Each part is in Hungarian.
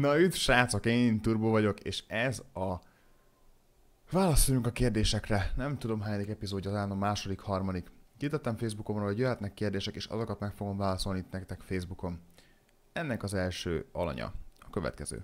Na üdv srácok, én Turbo vagyok, és ez a... Válaszoljunk a kérdésekre. Nem tudom, hányadik epizódja, az, állam, második, harmadik. Kitettem Facebookomra, hogy jöhetnek kérdések, és azokat meg fogom válaszolni itt nektek Facebookon. Ennek az első alanya. A következő.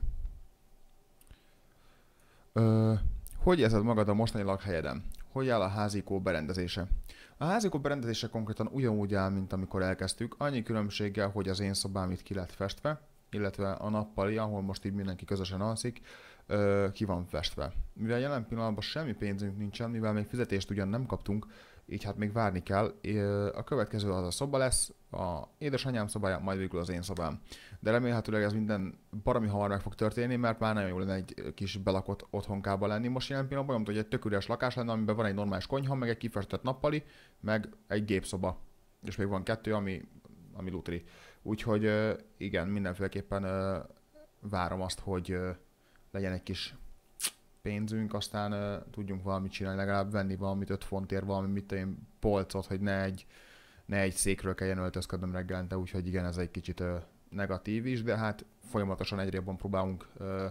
Ö, hogy érzed magad a mostani lakhelyeden? Hogy áll a házikó berendezése? A házikó berendezése konkrétan ugyanúgy áll, mint amikor elkezdtük, annyi különbséggel, hogy az én szobám itt ki lett festve, illetve a nappali, ahol most így mindenki közösen alszik, ki van festve. Mivel jelen pillanatban semmi pénzünk nincsen, mivel még fizetést ugyan nem kaptunk, így hát még várni kell. A következő az a szoba lesz, a édesanyám szobája, majd végül az én szobám. De remélhetőleg ez minden baromi hamar meg fog történni, mert már nagyon jó lenne egy kis belakott otthonkába lenni. Most jelen pillanatban olyan, hogy egy tök üres lakás lenne, amiben van egy normális konyha, meg egy kifestett nappali, meg egy gépszoba. És még van kettő, ami, ami lutri. Úgyhogy igen, mindenféleképpen várom azt, hogy legyen egy kis pénzünk, aztán tudjunk valamit csinálni, legalább venni valamit 5 fontért, valami mit én polcot, hogy ne egy, ne egy székről kelljen öltözködnöm reggelente, úgyhogy igen, ez egy kicsit negatív is, de hát folyamatosan egyre jobban próbálunk ö,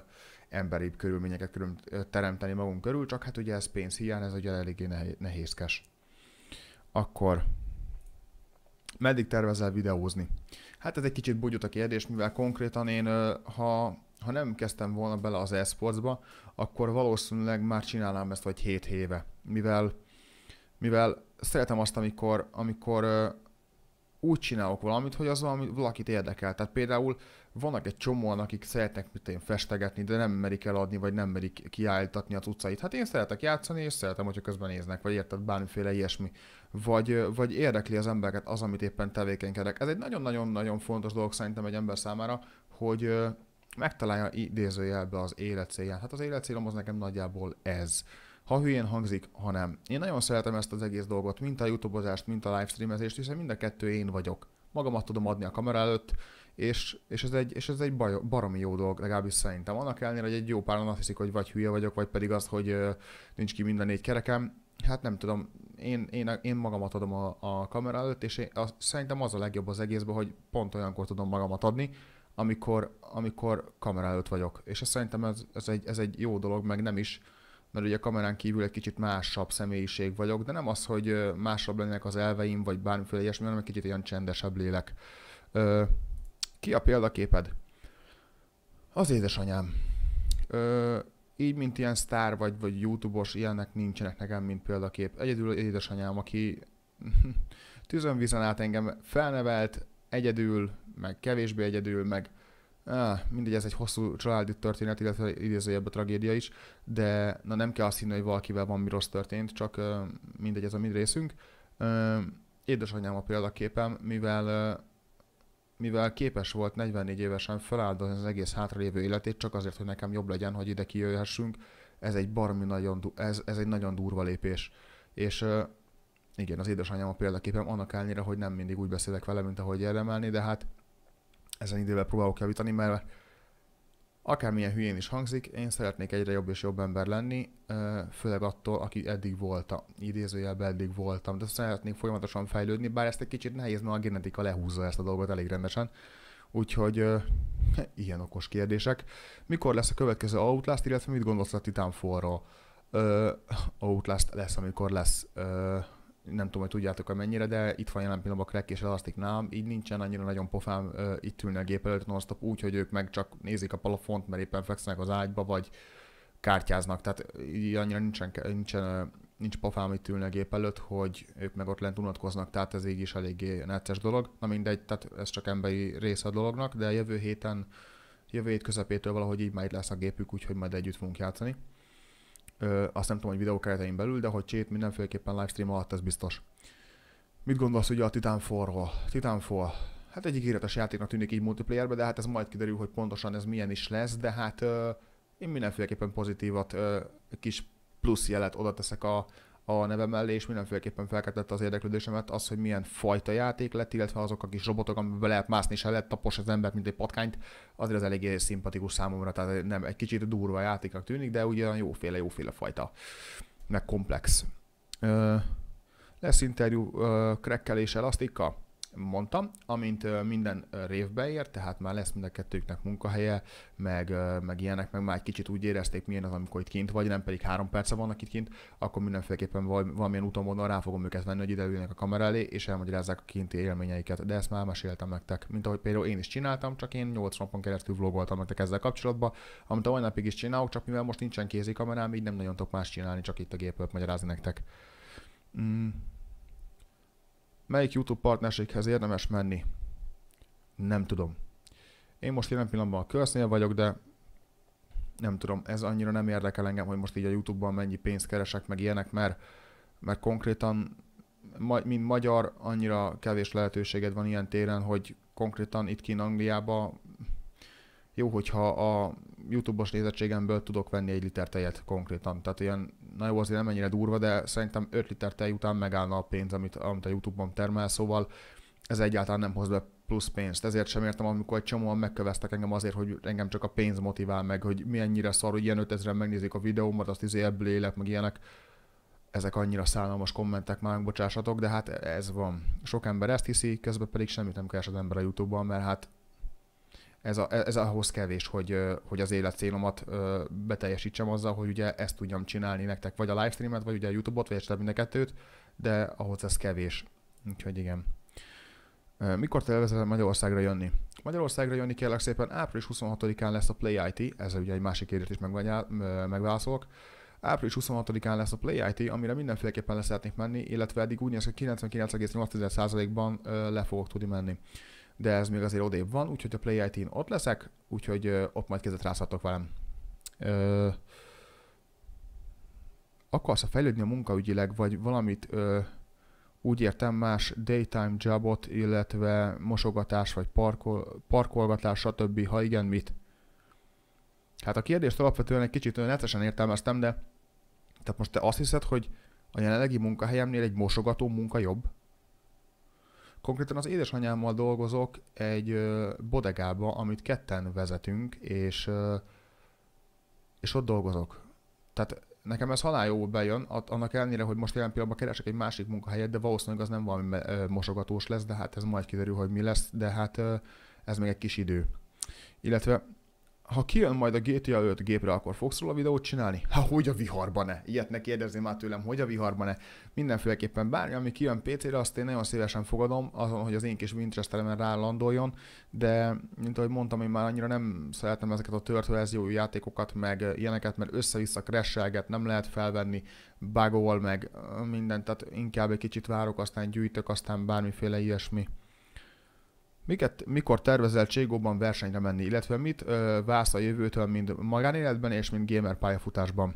emberibb körülményeket körül, ö, teremteni magunk körül, csak hát ugye ez pénz hiány, ez ugye eléggé nehézkes. Akkor Meddig tervezel videózni? Hát ez egy kicsit bugyut a kérdés, mivel konkrétan én, ha, ha nem kezdtem volna bele az esportsba, akkor valószínűleg már csinálnám ezt vagy 7 éve, mivel, mivel szeretem azt, amikor, amikor úgy csinálok valamit, hogy az valami, valakit érdekel. Tehát például vannak egy csomóan, akik szeretnek mit én festegetni, de nem merik eladni, vagy nem merik kiállítatni az utcait. Hát én szeretek játszani, és szeretem, hogyha közben néznek, vagy érted, bármiféle ilyesmi. Vagy, vagy érdekli az embereket az, amit éppen tevékenykedek. Ez egy nagyon-nagyon-nagyon fontos dolog szerintem egy ember számára, hogy megtalálja idézőjelbe az életcélját. Hát az életcélom az nekem nagyjából ez ha hülyén hangzik, hanem én nagyon szeretem ezt az egész dolgot, mint a youtubeozást, mint a livestreamezést, hiszen mind a kettő én vagyok. Magamat tudom adni a kamera előtt, és, és ez egy, és ez egy baj, baromi jó dolog, legalábbis szerintem. Annak ellenére, hogy egy jó páran azt hiszik, hogy vagy hülye vagyok, vagy pedig az, hogy nincs ki minden négy kerekem, hát nem tudom, én, én, én magamat adom a, a kamera előtt, és én, az, szerintem az a legjobb az egészben, hogy pont olyankor tudom magamat adni, amikor, amikor kamera előtt vagyok. És ez szerintem ez, ez, egy, ez egy jó dolog, meg nem is mert ugye a kamerán kívül egy kicsit másabb személyiség vagyok, de nem az, hogy másabb lennének az elveim, vagy bármiféle ilyesmi, hanem egy kicsit ilyen csendesebb lélek. Ö, ki a példaképed? Az édesanyám. Ö, így, mint ilyen sztár vagy, vagy youtubos, ilyenek nincsenek nekem, mint példakép. Egyedül az édesanyám, aki tűzön vízen át engem felnevelt, egyedül, meg kevésbé egyedül, meg Ah, mindegy, ez egy hosszú családi történet, illetve idézőjebb a tragédia is, de na nem kell azt hinni, hogy valakivel van mi rossz történt, csak uh, mindegy, ez a mi részünk. Uh, édesanyám a példaképem, mivel, uh, mivel képes volt 44 évesen feláldozni az egész hátralévő életét, csak azért, hogy nekem jobb legyen, hogy ide kijöhessünk, ez egy barmi nagyon, du- ez, ez egy nagyon durva lépés. És uh, igen, az édesanyám a példaképem, annak ellenére, hogy nem mindig úgy beszélek vele, mint ahogy érdemelni, de hát ezen időben próbálok javítani, mert akármilyen hülyén is hangzik, én szeretnék egyre jobb és jobb ember lenni, főleg attól, aki eddig voltam, idézőjelben eddig voltam, de szeretnék folyamatosan fejlődni, bár ezt egy kicsit nehéz, mert a genetika lehúzza ezt a dolgot elég rendesen. Úgyhogy ö, ilyen okos kérdések. Mikor lesz a következő Outlast, illetve mit gondolsz a Titanfallról? Ö, Outlast lesz, amikor lesz. Ö, nem tudom, hogy tudjátok-e mennyire, de itt van jelen pillanatban Crack és nálam, így nincsen annyira nagyon pofám uh, itt ülni a gép előtt non úgy, hogy ők meg csak nézik a palafont, mert éppen fekszenek az ágyba, vagy kártyáznak, tehát így annyira nincsen, nincsen nincs pofám itt ülni a gép előtt, hogy ők meg ott lent unatkoznak, tehát ez így is eléggé necces dolog. Na mindegy, tehát ez csak emberi része a dolognak, de jövő héten, jövő hét közepétől valahogy így már itt lesz a gépük, úgyhogy majd együtt fogunk játszani. Ö, azt nem tudom, hogy videó keretein belül, de hogy csét mindenféleképpen livestream alatt, ez biztos. Mit gondolsz ugye a Titanfallról? Titanfall, hát egy ígéretes játéknak tűnik így multiplayerbe, de hát ez majd kiderül, hogy pontosan ez milyen is lesz, de hát ö, én mindenféleképpen pozitívat, ö, kis plusz jelet oda teszek a, a neve mellé, és mindenféleképpen felkeltette az érdeklődésemet az, hogy milyen fajta játék lett, illetve azok a kis robotok, amiben lehet mászni, és lehet tapos az embert, mint egy patkányt, azért az eléggé szimpatikus számomra, tehát nem egy kicsit durva játéknak tűnik, de ugyan jóféle, jóféle fajta, meg komplex. Ö, lesz interjú ö, krekkeléssel, Asztikkal? mondtam, amint minden révbe ér, tehát már lesz mind a kettőknek munkahelye, meg, meg ilyenek, meg már egy kicsit úgy érezték, milyen az, amikor itt kint vagy, nem pedig három perce vannak itt kint, akkor mindenféleképpen valamilyen úton módon rá fogom őket venni, hogy ide üljenek a kamera elé, és elmagyarázzák a kinti élményeiket. De ezt már meséltem nektek, mint ahogy például én is csináltam, csak én 8 napon keresztül vlogoltam nektek ezzel kapcsolatban, amit a mai napig is csinálok, csak mivel most nincsen kamerám, így nem nagyon tudok más csinálni, csak itt a gépről magyarázni nektek. Mm. Melyik YouTube partnerséghez érdemes menni? Nem tudom. Én most jelen pillanatban a curse vagyok, de nem tudom, ez annyira nem érdekel engem, hogy most így a YouTube-ban mennyi pénzt keresek, meg ilyenek, mert, mert konkrétan, mint magyar, annyira kevés lehetőséged van ilyen téren, hogy konkrétan itt kín Angliában jó, hogyha a YouTube-os nézettségemből tudok venni egy liter tejet konkrétan. Tehát ilyen, na jó, azért nem ennyire durva, de szerintem 5 liter tej után megállna a pénz, amit, amit a YouTube-on termel, szóval ez egyáltalán nem hoz be plusz pénzt. Ezért sem értem, amikor egy csomóan megköveztek engem azért, hogy engem csak a pénz motivál meg, hogy milyennyire szar, hogy ilyen 5000-en megnézik a videómat, azt izé ebből élek, meg ilyenek. Ezek annyira szállalmas kommentek már, bocsássatok, de hát ez van. Sok ember ezt hiszi, közben pedig semmit nem keres az ember a YouTube-ban, mert hát ez, a, ez ahhoz kevés, hogy, hogy az élet célomat beteljesítsem azzal, hogy ugye ezt tudjam csinálni nektek, vagy a livestreamet, vagy ugye a YouTube-ot, vagy esetleg mind a kettőt, de ahhoz ez kevés. Úgyhogy igen. Mikor tervezel Magyarországra jönni? Magyarországra jönni kérlek szépen április 26-án lesz a Play IT, ezzel ugye egy másik kérdést is megválaszolok. Április 26-án lesz a Play IT, amire mindenféleképpen le szeretnék menni, illetve eddig úgy néz ki, 99,8%-ban le fogok tudni menni de ez még azért odébb van, úgyhogy a Play it ott leszek, úgyhogy ott majd kezdet rászhatok velem. Ö, akarsz a fejlődni a munkaügyileg, vagy valamit ö, úgy értem más daytime jobot, illetve mosogatás, vagy parkol, parkolgatás, stb. Ha igen, mit? Hát a kérdést alapvetően egy kicsit netesen értelmeztem, de tehát most te azt hiszed, hogy a jelenlegi munkahelyemnél egy mosogató munka jobb? Konkrétan az édesanyámmal dolgozok egy bodegába, amit ketten vezetünk, és, és ott dolgozok. Tehát nekem ez halál jó bejön, annak ellenére, hogy most jelen pillanatban keresek egy másik munkahelyet, de valószínűleg az nem valami mosogatós lesz, de hát ez majd kiderül, hogy mi lesz, de hát ez még egy kis idő. Illetve ha kijön majd a GTA 5 gépre, akkor fogsz róla videót csinálni? Ha hogy a viharban ne? Ilyet ne kérdezni már tőlem, hogy a viharban ne? Mindenféleképpen bármi, ami kijön PC-re, azt én nagyon szívesen fogadom, azon, hogy az én kis Winchesteremen rálandoljon, de mint ahogy mondtam, én már annyira nem szeretem ezeket a tört játékokat, meg ilyeneket, mert össze-vissza nem lehet felvenni, bugol, meg mindent. tehát inkább egy kicsit várok, aztán gyűjtök, aztán bármiféle ilyesmi. Miket, mikor tervezel Cségóban versenyre menni, illetve mit ö, válsz a jövőtől, mind magánéletben és mind gamer pályafutásban?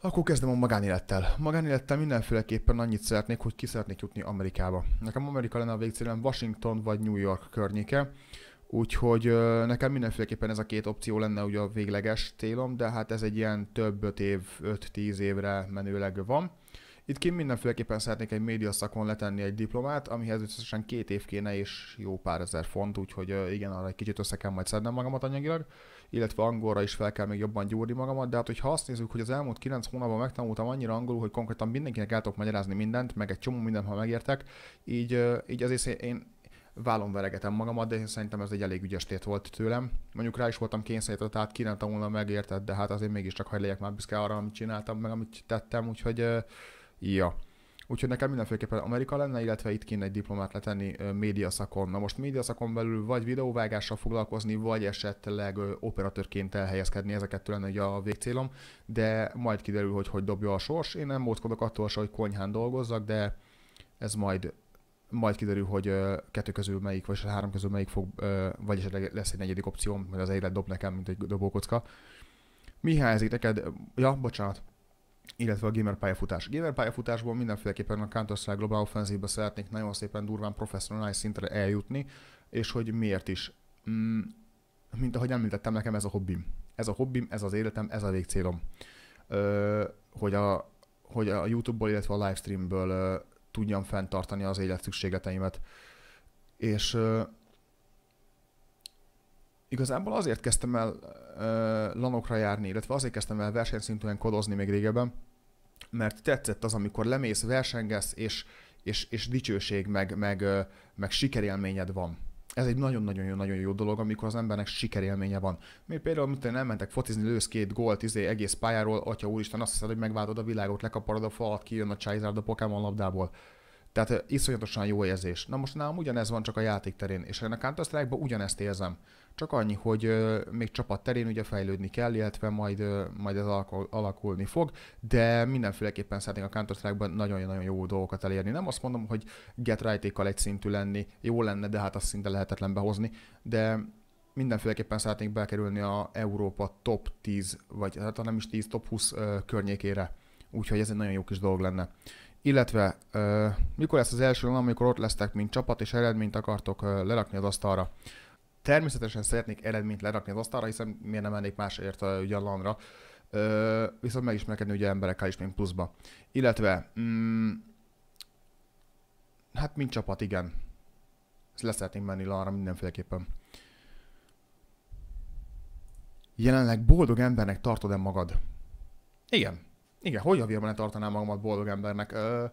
Akkor kezdem a magánélettel. Magánélettel mindenféleképpen annyit szeretnék, hogy ki szeretnék jutni Amerikába. Nekem Amerika lenne a végcélem Washington vagy New York környéke, úgyhogy ö, nekem mindenféleképpen ez a két opció lenne ugye a végleges célom, de hát ez egy ilyen több 5 év, 5-10 évre menőleg van. Itt kim mindenféleképpen szeretnék egy média szakon letenni egy diplomát, amihez összesen két év kéne és jó pár ezer font, úgyhogy igen, arra egy kicsit össze kell majd szednem magamat anyagilag, illetve angolra is fel kell még jobban gyúrni magamat, de hát hogyha azt nézzük, hogy az elmúlt 9 hónapban megtanultam annyira angolul, hogy konkrétan mindenkinek el tudok magyarázni mindent, meg egy csomó mindent, ha megértek, így, így azért én vállon veregetem magamat, de én szerintem ez egy elég ügyes tét volt tőlem. Mondjuk rá is voltam kényszerítve, tehát ki nem tanulna megérted, de hát azért mégiscsak hagy már büszke arra, amit csináltam, meg amit tettem, úgyhogy Ja. Úgyhogy nekem mindenféleképpen Amerika lenne, illetve itt kéne egy diplomát letenni médiaszakon. Na most médiaszakon belül vagy videóvágással foglalkozni, vagy esetleg operatőrként elhelyezkedni, ezeket lenne ugye a végcélom, de majd kiderül, hogy hogy dobja a sors. Én nem módkodok attól se, hogy konyhán dolgozzak, de ez majd majd kiderül, hogy kettő közül melyik, vagy három közül melyik fog, vagy esetleg lesz egy negyedik opcióm, mert az élet dob nekem, mint egy dobókocka. Mi hiányzik neked? Ja, bocsánat illetve a gamer pályafutás. A gamer pályafutásból mindenféleképpen a Counter-Strike Global Offensive-be szeretnék nagyon szépen durván professzionális szintre eljutni, és hogy miért is. Mm, mint ahogy említettem, nekem ez a hobbim. Ez a hobbim, ez az életem, ez a végcélom. Ö, hogy, a, hogy a YouTube-ból, illetve a livestreamből ö, tudjam fenntartani az élet szükségleteimet. És ö, igazából azért kezdtem el uh, lanokra járni, illetve azért kezdtem el versenyszintűen kodozni még régebben, mert tetszett az, amikor lemész, versengesz, és, és, és dicsőség, meg, meg, meg sikerélményed van. Ez egy nagyon-nagyon jó, nagyon jó dolog, amikor az embernek sikerélménye van. Mi például, mint én elmentek focizni, lősz két gólt izé, egész pályáról, atya úristen, azt hiszed, hogy megváltod a világot, lekaparod a falat, kijön a Charizard a Pokémon labdából. Tehát iszonyatosan jó érzés. Na most nálam ugyanez van csak a játékterén, és ennek counter strike ugyanezt érzem. Csak annyi, hogy még csapat terén ugye fejlődni kell, illetve majd, majd ez alakulni fog, de mindenféleképpen szeretnék a counter strike nagyon-nagyon jó dolgokat elérni. Nem azt mondom, hogy get right egy szintű lenni, jó lenne, de hát azt szinte lehetetlen behozni, de mindenféleképpen szeretnék bekerülni a Európa top 10, vagy hát nem is 10, top 20 környékére. Úgyhogy ez egy nagyon jó kis dolog lenne illetve mikor lesz az első olyan, amikor ott lesztek, mint csapat, és eredményt akartok lerakni az asztalra. Természetesen szeretnék eredményt lerakni az asztalra, hiszen miért nem mennék másért ugye a landra, ra viszont megismerkedni ugye emberekkel is, mint pluszba. Illetve, mm, hát mint csapat, igen. Ezt leszeretnénk menni lan mindenféleképpen. Jelenleg boldog embernek tartod-e magad? Igen. Igen, hogy a ne tartanám magamat boldog embernek? Ö,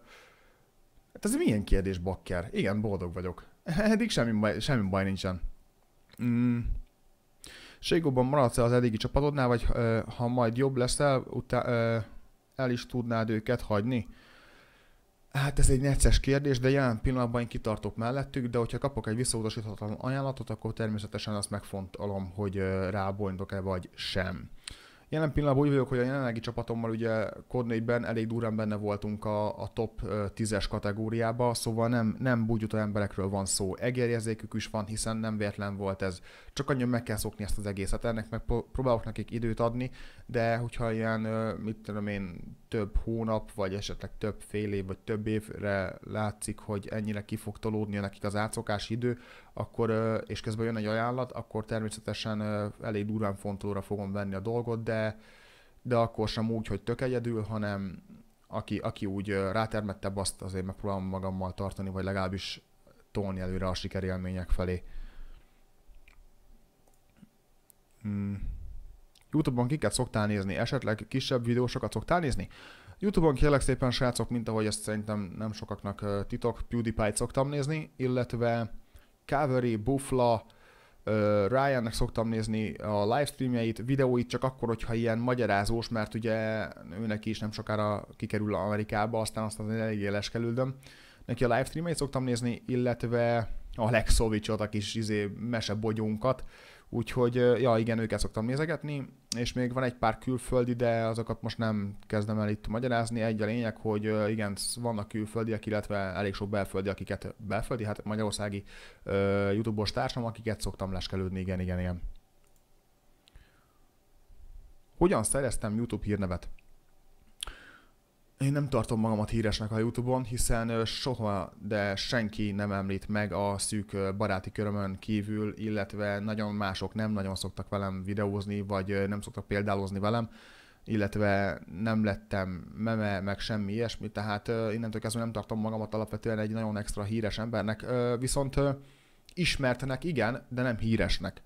hát ez milyen kérdés, bakker? Igen, boldog vagyok. Eddig semmi baj, semmi baj nincsen. Mm. Ségóban maradsz -e az eddigi csapatodnál, vagy ö, ha majd jobb leszel, utá, ö, el is tudnád őket hagyni? Hát ez egy necces kérdés, de jelen pillanatban én kitartok mellettük, de hogyha kapok egy visszautasíthatatlan ajánlatot, akkor természetesen azt megfontolom, hogy rábolyndok e vagy sem. Jelen pillanatban úgy vagyok, hogy a jelenlegi csapatommal ugye Kornéjben elég durán benne voltunk a, a top 10-es kategóriába, szóval nem, nem bugyuta emberekről van szó. Egérjezékük is van, hiszen nem véletlen volt ez. Csak annyira meg kell szokni ezt az egészet, ennek meg próbálok nekik időt adni, de hogyha ilyen, mit tudom én, több hónap, vagy esetleg több fél év, vagy több évre látszik, hogy ennyire ki fog tolódni nekik az átszokás idő, akkor, és közben jön egy ajánlat, akkor természetesen elég durván fontolóra fogom venni a dolgot, de, de akkor sem úgy, hogy tök egyedül, hanem aki, aki úgy rátermettebb, azt azért megpróbálom magammal tartani, vagy legalábbis tolni előre a sikerélmények felé. Hmm. Youtube-on kiket szoktál nézni? Esetleg kisebb videósokat szoktál nézni? Youtube-on kérlek szépen srácok, mint ahogy ezt szerintem nem sokaknak titok, PewDiePie-t szoktam nézni, illetve Cavery, Buffla, Ryannek szoktam nézni a livestreamjeit, videóit csak akkor, hogyha ilyen magyarázós, mert ugye őnek is nem sokára kikerül Amerikába, aztán azt elég eléggé leskelődöm. Neki a livestreamjeit szoktam nézni, illetve a Lexovicsot, a kis izé, mesebogyónkat, Úgyhogy, ja igen, őket szoktam nézegetni, és még van egy pár külföldi, de azokat most nem kezdem el itt magyarázni. Egy a lényeg, hogy igen, vannak külföldiek, illetve elég sok belföldi, akiket belföldi, hát magyarországi uh, YouTube-os társam, akiket szoktam leskelődni, igen, igen, igen. Hogyan szereztem YouTube hírnevet? Én nem tartom magamat híresnek a Youtube-on, hiszen soha, de senki nem említ meg a szűk baráti körömön kívül, illetve nagyon mások nem nagyon szoktak velem videózni, vagy nem szoktak példálozni velem, illetve nem lettem meme, meg semmi ilyesmi, tehát innentől kezdve nem tartom magamat alapvetően egy nagyon extra híres embernek, viszont ismertnek igen, de nem híresnek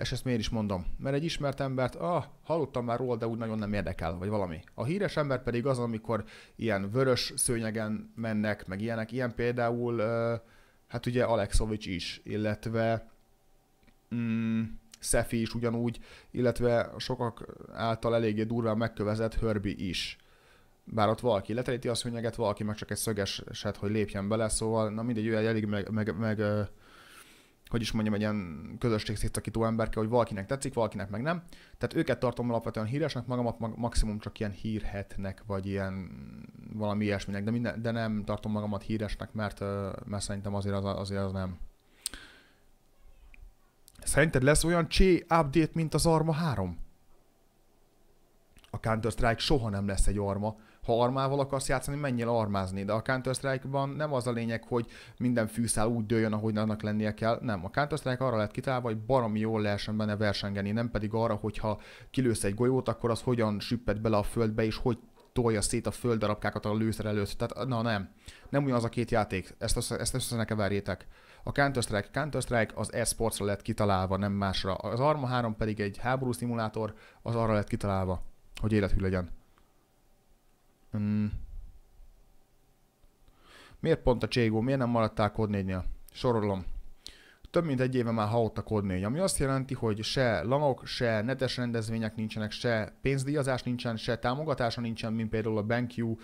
és ezt miért is mondom? Mert egy ismert embert, ah, hallottam már róla, de úgy nagyon nem érdekel, vagy valami. A híres ember pedig az, amikor ilyen vörös szőnyegen mennek, meg ilyenek, ilyen például, hát ugye Alexovics is, illetve mm, Szefi is ugyanúgy, illetve sokak által eléggé durván megkövezett Hörbi is bár ott valaki leteríti a szőnyeget, valaki meg csak egy szögeset, hogy lépjen bele, szóval na mindegy, ő elég meg, meg, meg hogy is mondjam, egy ilyen közösség szétszakító emberke, hogy valakinek tetszik, valakinek meg nem. Tehát őket tartom alapvetően híresnek, magamat mag- maximum csak ilyen hírhetnek, vagy ilyen valami ilyesminek, de, minden, de nem tartom magamat híresnek, mert, mert szerintem azért az, azért az nem. Szerinted lesz olyan c update, mint az Arma 3? A Counter-Strike soha nem lesz egy Arma, ha armával akarsz játszani, menjél armázni, de a Counter-Strike-ban nem az a lényeg, hogy minden fűszál úgy dőljön, ahogy annak lennie kell. Nem, a Counter-Strike arra lett kitalálva, hogy baromi jól lehessen benne versengeni, nem pedig arra, hogyha kilősz egy golyót, akkor az hogyan süpped bele a földbe, és hogy tolja szét a földdarabkákat a lőszer előtt. Tehát na nem, nem ugyanaz a két játék, ezt, össze, ezt össze ne keverjétek. A Counter-Strike, Counter-Strike az e-sportsra lett kitalálva, nem másra. Az Arma 3 pedig egy háború szimulátor, az arra lett kitalálva, hogy élethű legyen. Hmm. Miért pont a Cségó? Miért nem maradtál Code 4-nél? Sorolom. Több mint egy éve már haott a Code 4, ami azt jelenti, hogy se lanok, se netes rendezvények nincsenek, se pénzdíjazás nincsen, se támogatása nincsen, mint például a BenQ,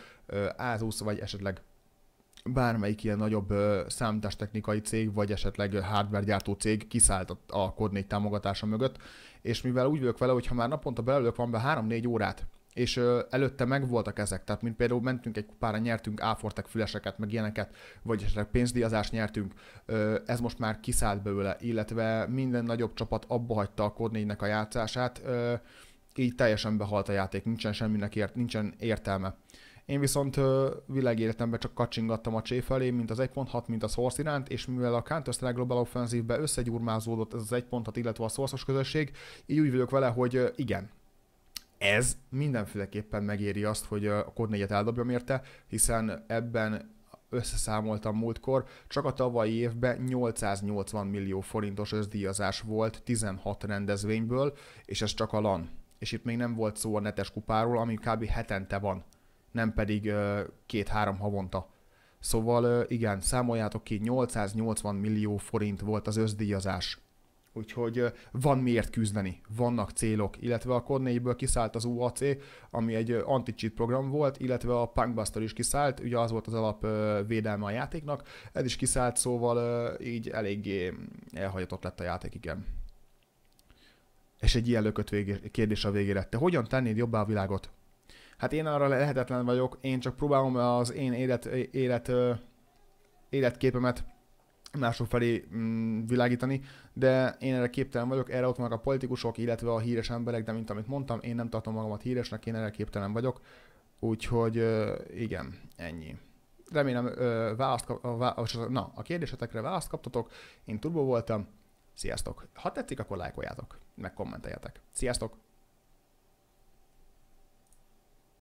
Asus vagy esetleg bármelyik ilyen nagyobb számítástechnikai cég, vagy esetleg hardware gyártó cég kiszállt a Code 4 támogatása mögött, és mivel úgy vagyok vele, hogy ha már naponta belőlök van be 3-4 órát, és előtte meg voltak ezek, tehát mint például mentünk egy kupára, nyertünk áfortek füleseket, meg ilyeneket, vagy esetleg pénzdiazást nyertünk, ez most már kiszállt belőle, illetve minden nagyobb csapat abba hagyta a Code a játszását, így teljesen behalt a játék, nincsen semminek ért, nincsen értelme. Én viszont világéletemben csak kacsingattam a csé felé, mint az 1.6, mint a Source iránt, és mivel a Counter-Strike Global Offensive-be összegyurmázódott ez az 1.6, illetve a source közösség, így úgy vagyok vele, hogy igen, ez mindenféleképpen megéri azt, hogy a kod 4-et eldobjam érte, hiszen ebben összeszámoltam múltkor, csak a tavalyi évben 880 millió forintos özdíjazás volt 16 rendezvényből, és ez csak a LAN. És itt még nem volt szó a netes kupáról, ami kb. hetente van, nem pedig két-három havonta. Szóval igen, számoljátok ki, 880 millió forint volt az özdíjazás Úgyhogy van miért küzdeni, vannak célok, illetve a Code 4 kiszállt az UAC, ami egy anti-cheat program volt, illetve a Punkbuster is kiszállt, ugye az volt az alap védelme a játéknak, ez is kiszállt, szóval így eléggé elhagyatott lett a játék, igen. És egy ilyen lökött végé, kérdés a végére. Te hogyan tennéd jobbá a világot? Hát én arra lehetetlen vagyok, én csak próbálom az én élet, élet, életképemet mások felé mm, világítani, de én erre képtelen vagyok, erre ott vannak a politikusok, illetve a híres emberek, de mint amit mondtam, én nem tartom magamat híresnek, én erre képtelen vagyok, úgyhogy igen, ennyi. Remélem választ kap, na, a kérdésetekre választ kaptatok, én turbo voltam, sziasztok! Ha tetszik, akkor lájkoljátok, meg kommenteljetek. Sziasztok!